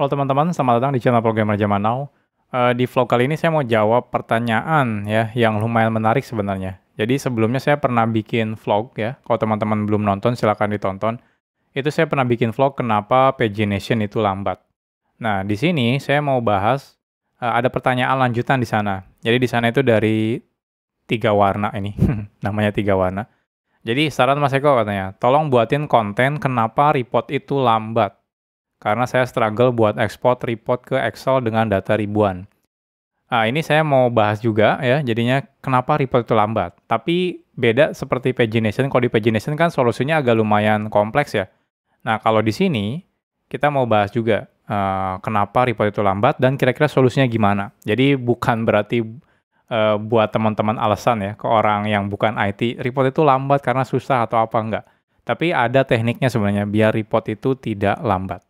Halo teman-teman, selamat datang di channel Programmer jaman Now. Uh, eh, di vlog kali ini saya mau jawab pertanyaan ya yang lumayan menarik sebenarnya. Jadi sebelumnya saya pernah bikin vlog ya. Kalau teman-teman belum nonton silahkan ditonton. Itu saya pernah bikin vlog kenapa pagination itu lambat. Nah, di sini saya mau bahas uh, ada pertanyaan lanjutan di sana. Jadi di sana itu dari tiga warna ini. Namanya tiga warna. Jadi saran Mas Eko katanya, tolong buatin konten kenapa report itu lambat karena saya struggle buat export report ke Excel dengan data ribuan. Nah, ini saya mau bahas juga ya, jadinya kenapa report itu lambat. Tapi beda seperti pagination, kalau di pagination kan solusinya agak lumayan kompleks ya. Nah, kalau di sini kita mau bahas juga uh, kenapa report itu lambat dan kira-kira solusinya gimana. Jadi bukan berarti uh, buat teman-teman alasan ya ke orang yang bukan IT, report itu lambat karena susah atau apa enggak. Tapi ada tekniknya sebenarnya biar report itu tidak lambat.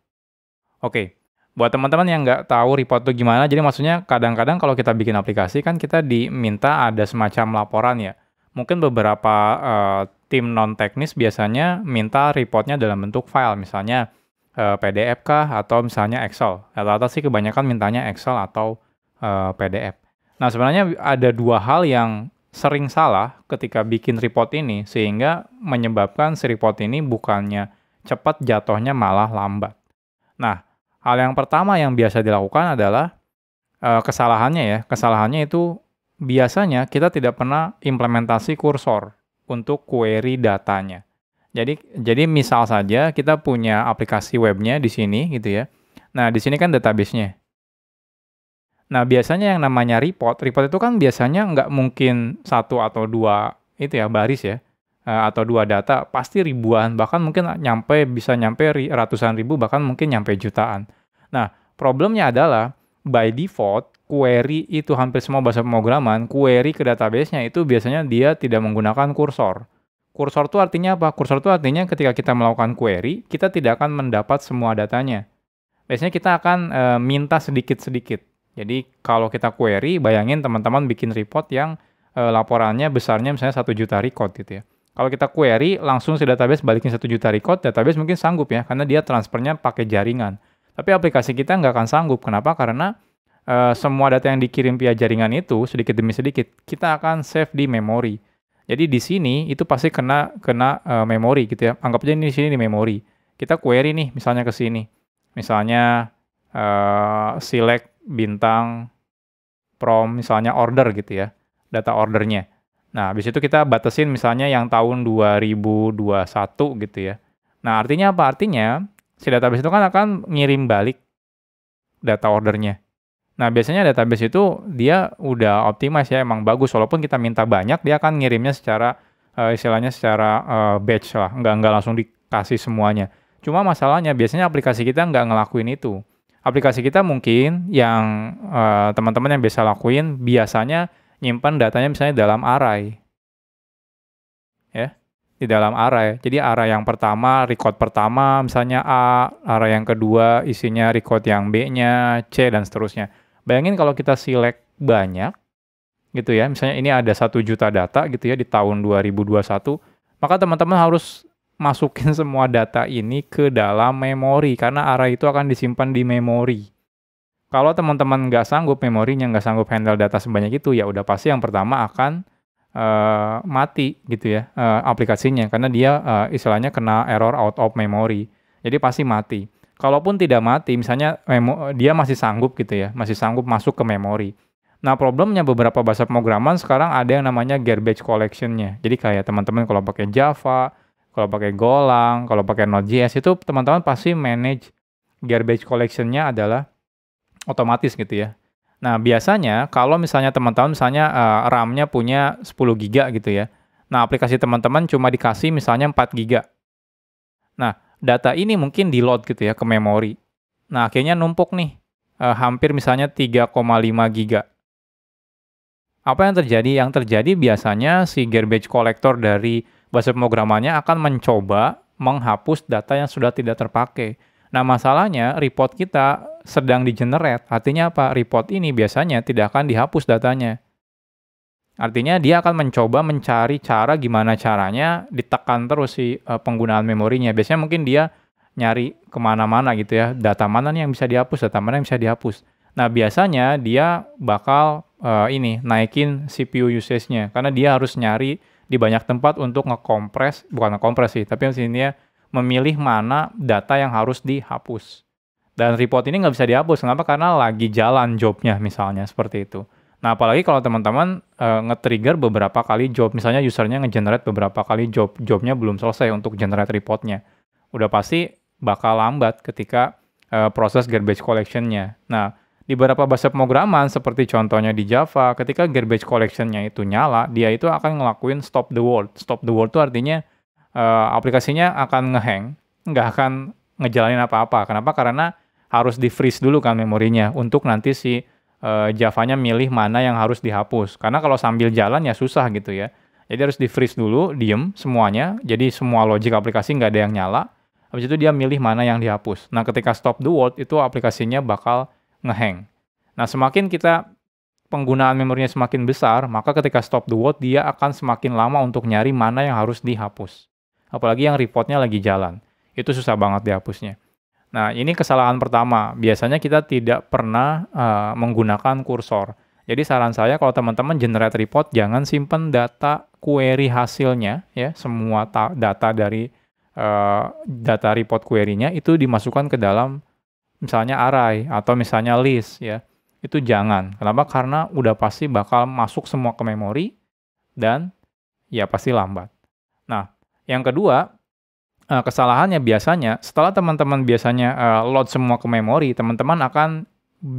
Oke, buat teman-teman yang nggak tahu report itu gimana, jadi maksudnya kadang-kadang kalau kita bikin aplikasi kan kita diminta ada semacam laporan ya. Mungkin beberapa uh, tim non teknis biasanya minta reportnya dalam bentuk file, misalnya uh, eh, PDF kah atau misalnya Excel. Rata-rata sih kebanyakan mintanya Excel atau uh, eh, PDF. Nah sebenarnya ada dua hal yang sering salah ketika bikin report ini sehingga menyebabkan si report ini bukannya cepat jatuhnya malah lambat. Nah, Hal yang pertama yang biasa dilakukan adalah uh, kesalahannya ya. Kesalahannya itu biasanya kita tidak pernah implementasi kursor untuk query datanya. Jadi jadi misal saja kita punya aplikasi webnya di sini gitu ya. Nah, di sini kan databasenya. Nah, biasanya yang namanya report, report itu kan biasanya nggak mungkin satu atau dua itu ya baris ya. Eh, atau dua data pasti ribuan bahkan mungkin nyampe bisa nyampe ratusan ribu bahkan mungkin nyampe jutaan. Nah, problemnya adalah by default query itu hampir semua bahasa pemrograman, query ke database-nya itu biasanya dia tidak menggunakan kursor. Kursor itu artinya apa? Kursor itu artinya ketika kita melakukan query, kita tidak akan mendapat semua datanya. Biasanya kita akan e, minta sedikit-sedikit. Jadi kalau kita query, bayangin teman-teman bikin report yang e, laporannya besarnya misalnya satu juta record gitu ya kalau kita query, langsung si database balikin satu juta record, database mungkin sanggup ya, karena dia transfernya pakai jaringan. Tapi aplikasi kita nggak akan sanggup. Kenapa? Karena e, semua data yang dikirim via jaringan itu, sedikit demi sedikit, kita akan save di memori. Jadi di sini itu pasti kena kena e, memori gitu ya. Anggap aja ini di sini di memori. Kita query nih, misalnya ke sini. Misalnya e, select bintang from misalnya order gitu ya, data ordernya. Nah, habis itu kita batasin misalnya yang tahun 2021 gitu ya. Nah, artinya apa? Artinya si database itu kan akan ngirim balik data ordernya. Nah, biasanya database itu dia udah optimize ya, emang bagus. Walaupun kita minta banyak, dia akan ngirimnya secara, uh, istilahnya secara uh, batch lah. Nggak, nggak langsung dikasih semuanya. Cuma masalahnya biasanya aplikasi kita nggak ngelakuin itu. Aplikasi kita mungkin yang eh, teman-teman uh, yang biasa lakuin biasanya nyimpan datanya misalnya dalam array. Ya, di dalam array. Jadi array yang pertama, record pertama misalnya A, array yang kedua isinya record yang B-nya, C, dan seterusnya. Bayangin kalau kita select banyak, gitu ya, misalnya ini ada satu juta data gitu ya di tahun 2021, maka teman-teman harus masukin semua data ini ke dalam memori karena array itu akan disimpan di memori. Kalau teman-teman nggak sanggup memorinya, nggak sanggup handle data sebanyak itu, ya udah pasti yang pertama akan uh, mati gitu ya uh, aplikasinya, karena dia uh, istilahnya kena error out of memory. Jadi pasti mati. Kalaupun tidak mati, misalnya memo dia masih sanggup gitu ya, masih sanggup masuk ke memori. Nah problemnya beberapa bahasa pemrograman sekarang ada yang namanya garbage collectionnya. Jadi kayak teman-teman kalau pakai Java, kalau pakai Golang, kalau pakai Node.js itu teman-teman pasti manage garbage collectionnya adalah otomatis gitu ya. Nah, biasanya kalau misalnya teman-teman misalnya uh, RAM-nya punya 10 GB gitu ya. Nah, aplikasi teman-teman cuma dikasih misalnya 4 GB. Nah, data ini mungkin di load gitu ya ke memori. Nah, akhirnya numpuk nih. Uh, hampir misalnya 3,5 GB. Apa yang terjadi? Yang terjadi biasanya si garbage collector dari bahasa pemrogramannya akan mencoba menghapus data yang sudah tidak terpakai. Nah masalahnya report kita sedang di-generate, artinya apa? Report ini biasanya tidak akan dihapus datanya. Artinya dia akan mencoba mencari cara gimana caranya ditekan terus si eh, penggunaan memorinya. Biasanya mungkin dia nyari kemana-mana gitu ya, data mana yang bisa dihapus, data mana yang bisa dihapus. Nah biasanya dia bakal uh, ini naikin CPU usage-nya karena dia harus nyari di banyak tempat untuk ngekompres, bukan ngekompres sih, tapi yang ya memilih mana data yang harus dihapus. Dan report ini nggak bisa dihapus. Kenapa? Karena lagi jalan jobnya misalnya seperti itu. Nah apalagi kalau teman-teman e, nge-trigger beberapa kali job. Misalnya usernya nge-generate beberapa kali job. Jobnya belum selesai untuk generate reportnya. Udah pasti bakal lambat ketika e, proses garbage collectionnya. Nah di beberapa bahasa pemrograman seperti contohnya di Java, ketika garbage collectionnya itu nyala, dia itu akan ngelakuin stop the world. Stop the world itu artinya uh, aplikasinya akan ngehang, nggak akan ngejalanin apa-apa. Kenapa? Karena harus di freeze dulu kan memorinya untuk nanti si uh, Javanya milih mana yang harus dihapus. Karena kalau sambil jalan ya susah gitu ya. Jadi harus di freeze dulu, diem semuanya. Jadi semua logic aplikasi nggak ada yang nyala. Habis itu dia milih mana yang dihapus. Nah ketika stop the world itu aplikasinya bakal ngehang. Nah semakin kita penggunaan memorinya semakin besar, maka ketika stop the world dia akan semakin lama untuk nyari mana yang harus dihapus apalagi yang reportnya lagi jalan. Itu susah banget dihapusnya. Nah, ini kesalahan pertama. Biasanya kita tidak pernah uh, menggunakan kursor. Jadi saran saya kalau teman-teman generate report jangan simpan data query hasilnya ya, semua data dari uh, data report query-nya itu dimasukkan ke dalam misalnya array atau misalnya list ya. Itu jangan. Kenapa? Karena udah pasti bakal masuk semua ke memori dan ya pasti lambat. Nah, yang kedua, eh, kesalahannya biasanya setelah teman-teman biasanya eh, load semua ke memori, teman-teman akan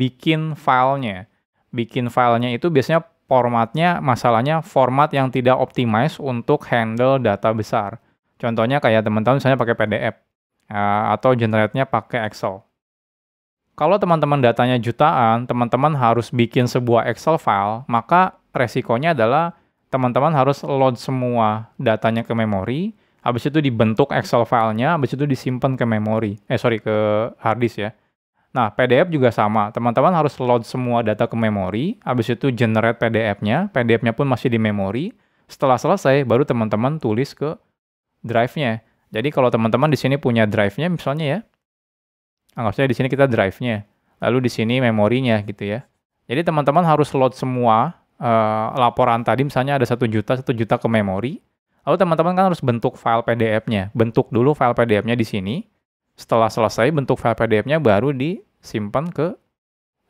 bikin filenya. Bikin filenya itu biasanya formatnya, masalahnya format yang tidak optimize untuk handle data besar. Contohnya kayak teman-teman misalnya pakai PDF eh, atau generate-nya pakai Excel. Kalau teman-teman datanya jutaan, teman-teman harus bikin sebuah Excel file, maka resikonya adalah teman-teman harus load semua datanya ke memori, habis itu dibentuk Excel filenya, habis itu disimpan ke memori, eh sorry ke hard disk ya. Nah, PDF juga sama. Teman-teman harus load semua data ke memori, habis itu generate PDF-nya, PDF-nya pun masih di memori. Setelah selesai, baru teman-teman tulis ke drive-nya. Jadi kalau teman-teman di sini punya drive-nya misalnya ya, anggap ah, saja di sini kita drive-nya, lalu di sini memorinya gitu ya. Jadi teman-teman harus load semua uh, laporan tadi, misalnya ada satu juta, satu juta ke memori, Lalu teman-teman kan harus bentuk file PDF-nya. Bentuk dulu file PDF-nya di sini. Setelah selesai bentuk file PDF-nya baru disimpan ke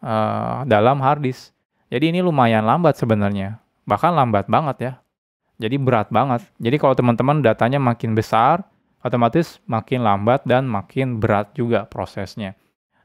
uh, dalam hard disk. Jadi ini lumayan lambat sebenarnya. Bahkan lambat banget ya. Jadi berat banget. Jadi kalau teman-teman datanya makin besar, otomatis makin lambat dan makin berat juga prosesnya.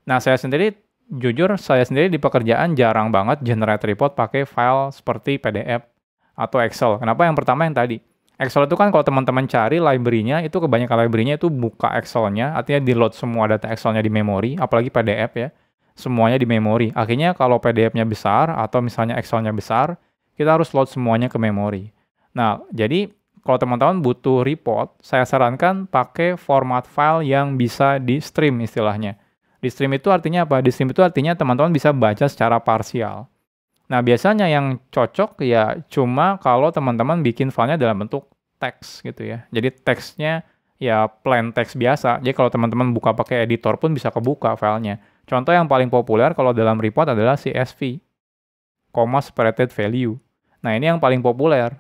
Nah, saya sendiri jujur saya sendiri di pekerjaan jarang banget generate report pakai file seperti PDF atau Excel. Kenapa? Yang pertama yang tadi Excel itu kan kalau teman-teman cari library-nya itu kebanyakan library-nya itu buka Excel-nya, artinya di load semua data Excel-nya di memori, apalagi PDF ya, semuanya di memori. Akhirnya kalau PDF-nya besar atau misalnya Excel-nya besar, kita harus load semuanya ke memori. Nah, jadi kalau teman-teman butuh report, saya sarankan pakai format file yang bisa di stream istilahnya. Di stream itu artinya apa? Di stream itu artinya teman-teman bisa baca secara parsial. Nah, biasanya yang cocok ya cuma kalau teman-teman bikin filenya dalam bentuk teks gitu ya. Jadi teksnya ya plain teks biasa. Jadi kalau teman-teman buka pakai editor pun bisa kebuka filenya. Contoh yang paling populer kalau dalam report adalah CSV, comma separated value. Nah, ini yang paling populer.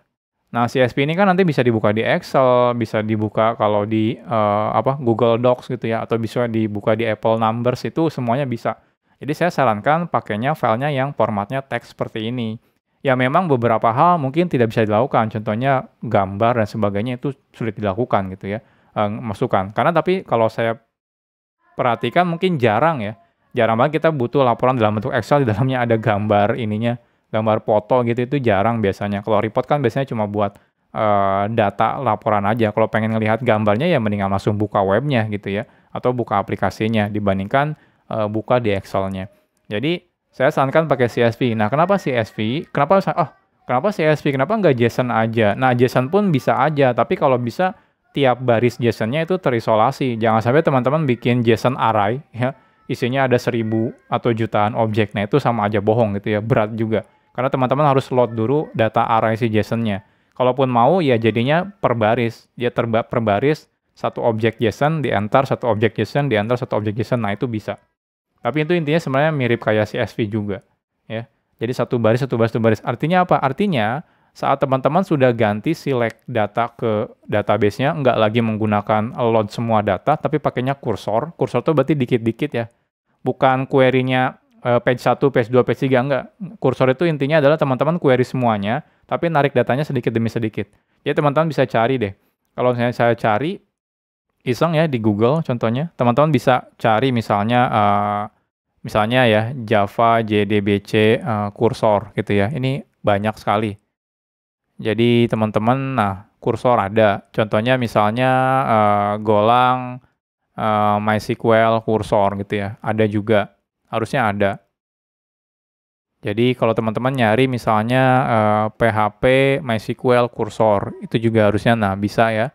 Nah, CSV ini kan nanti bisa dibuka di Excel, bisa dibuka kalau di uh, apa Google Docs gitu ya atau bisa dibuka di Apple Numbers itu semuanya bisa. Jadi saya sarankan pakainya filenya yang formatnya teks seperti ini. Ya memang beberapa hal mungkin tidak bisa dilakukan, contohnya gambar dan sebagainya itu sulit dilakukan gitu ya, e, eh, masukan. Karena tapi kalau saya perhatikan mungkin jarang ya, jarang banget kita butuh laporan dalam bentuk Excel di dalamnya ada gambar ininya, gambar foto gitu itu jarang biasanya. Kalau report kan biasanya cuma buat uh, data laporan aja. Kalau pengen ngelihat gambarnya ya mendingan langsung buka webnya gitu ya, atau buka aplikasinya dibandingkan uh, buka di Excel-nya. Jadi saya sarankan pakai CSV. Nah, kenapa CSV? Kenapa oh, kenapa CSV? Kenapa nggak JSON aja? Nah, JSON pun bisa aja, tapi kalau bisa tiap baris JSON-nya itu terisolasi. Jangan sampai teman-teman bikin JSON array ya, isinya ada seribu atau jutaan objek. Nah, itu sama aja bohong gitu ya, berat juga. Karena teman-teman harus load dulu data array si JSON-nya. Kalaupun mau ya jadinya per baris. Dia ya, terba per baris satu objek JSON diantar satu objek JSON diantar satu objek JSON. Nah, itu bisa. Tapi itu intinya sebenarnya mirip kayak CSV juga, ya. Jadi satu baris, satu baris, satu baris. Artinya apa? Artinya saat teman-teman sudah ganti select data ke database-nya, nggak lagi menggunakan load semua data, tapi pakainya kursor. Kursor itu berarti dikit-dikit ya. Bukan query-nya eh, page 1, page 2, page 3, enggak. Kursor itu intinya adalah teman-teman query semuanya, tapi narik datanya sedikit demi sedikit. Jadi teman-teman bisa cari deh. Kalau misalnya saya cari, iseng ya di Google contohnya. Teman-teman bisa cari misalnya uh, misalnya ya Java JDBC uh, eh, kursor gitu ya. Ini banyak sekali. Jadi teman-teman nah kursor ada. Contohnya misalnya uh, Golang uh, MySQL kursor gitu ya. Ada juga. Harusnya ada. Jadi kalau teman-teman nyari misalnya uh, PHP MySQL kursor itu juga harusnya nah bisa ya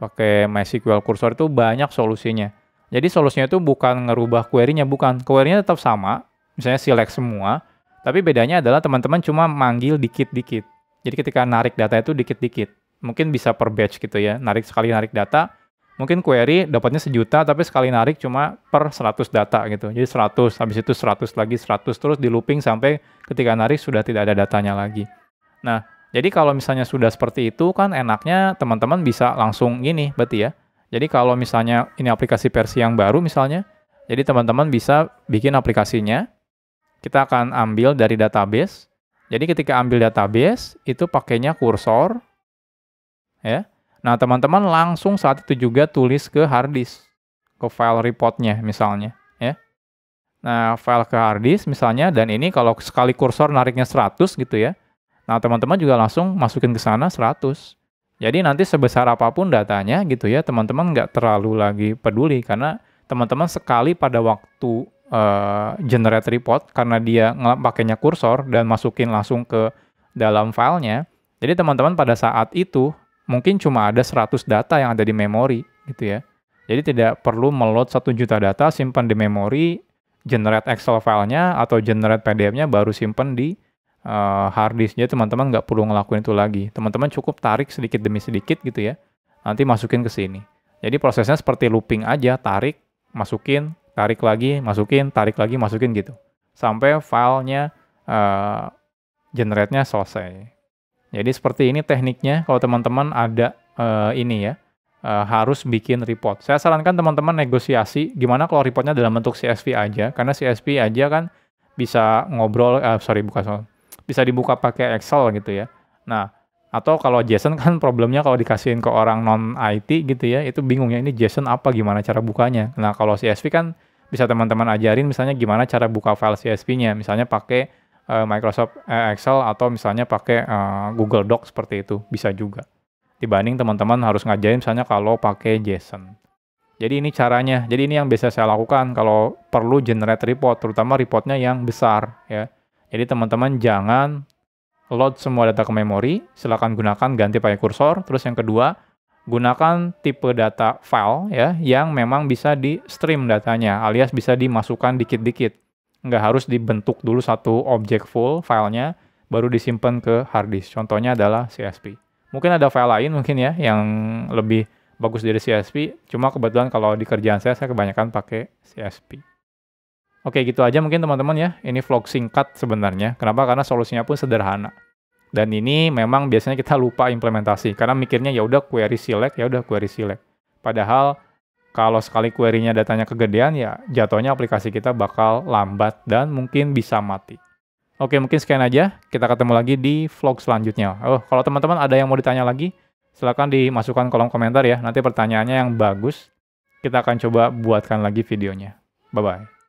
pakai MySQL Cursor itu banyak solusinya. Jadi solusinya itu bukan ngerubah query-nya, bukan. Query-nya tetap sama, misalnya select semua, tapi bedanya adalah teman-teman cuma manggil dikit-dikit. Jadi ketika narik data itu dikit-dikit. Mungkin bisa per batch gitu ya, narik sekali narik data, mungkin query dapatnya sejuta, tapi sekali narik cuma per 100 data gitu. Jadi 100, habis itu 100 lagi, 100, terus di looping sampai ketika narik sudah tidak ada datanya lagi. Nah, jadi kalau misalnya sudah seperti itu kan enaknya teman-teman bisa langsung gini berarti ya. Jadi kalau misalnya ini aplikasi versi yang baru misalnya, jadi teman-teman bisa bikin aplikasinya. Kita akan ambil dari database. Jadi ketika ambil database itu pakainya kursor ya. Nah, teman-teman langsung saat itu juga tulis ke hard disk, ke file reportnya misalnya ya. Nah, file ke hard disk misalnya dan ini kalau sekali kursor nariknya 100 gitu ya. Nah, teman-teman juga langsung masukin ke sana 100. Jadi nanti sebesar apapun datanya gitu ya, teman-teman nggak terlalu lagi peduli karena teman-teman sekali pada waktu uh, generate report karena dia pakainya kursor dan masukin langsung ke dalam filenya. Jadi teman-teman pada saat itu mungkin cuma ada 100 data yang ada di memori gitu ya. Jadi tidak perlu meload satu juta data, simpan di memori, generate Excel filenya atau generate PDF-nya baru simpan di uh, hard teman-teman nggak perlu ngelakuin itu lagi. Teman-teman cukup tarik sedikit demi sedikit gitu ya. Nanti masukin ke sini. Jadi prosesnya seperti looping aja, tarik, masukin, tarik lagi, masukin, tarik lagi, masukin gitu. Sampai filenya uh, generate-nya selesai. Jadi seperti ini tekniknya kalau teman-teman ada uh, ini ya. Uh, harus bikin report. Saya sarankan teman-teman negosiasi gimana kalau reportnya dalam bentuk CSV aja, karena CSV aja kan bisa ngobrol, uh, sorry bukan bisa dibuka pakai Excel gitu ya. Nah, atau kalau JSON kan problemnya kalau dikasihin ke orang non IT gitu ya, itu bingungnya ini JSON apa gimana cara bukanya. Nah, kalau CSV kan bisa teman-teman ajarin misalnya gimana cara buka file CSV-nya, misalnya pakai uh, Microsoft eh, Excel atau misalnya pakai uh, Google Docs seperti itu, bisa juga. Dibanding teman-teman harus ngajarin misalnya kalau pakai JSON. Jadi ini caranya. Jadi ini yang biasa saya lakukan kalau perlu generate report, terutama reportnya yang besar ya jadi teman-teman jangan load semua data ke memori, silakan gunakan ganti pakai kursor. Terus yang kedua, gunakan tipe data file ya yang memang bisa di stream datanya alias bisa dimasukkan dikit-dikit. Nggak harus dibentuk dulu satu objek full filenya baru disimpan ke hard disk. Contohnya adalah CSP. Mungkin ada file lain mungkin ya yang lebih bagus dari CSP. Cuma kebetulan kalau di kerjaan saya saya kebanyakan pakai CSP. Oke, gitu aja mungkin teman-teman ya. Ini vlog singkat sebenarnya. Kenapa? Karena solusinya pun sederhana. Dan ini memang biasanya kita lupa implementasi karena mikirnya ya udah query select, ya udah query select. Padahal kalau sekali query-nya datanya kegedean ya jatuhnya aplikasi kita bakal lambat dan mungkin bisa mati. Oke, mungkin sekian aja. Kita ketemu lagi di vlog selanjutnya. Oh, kalau teman-teman ada yang mau ditanya lagi, silahkan dimasukkan kolom komentar ya. Nanti pertanyaannya yang bagus, kita akan coba buatkan lagi videonya. Bye-bye.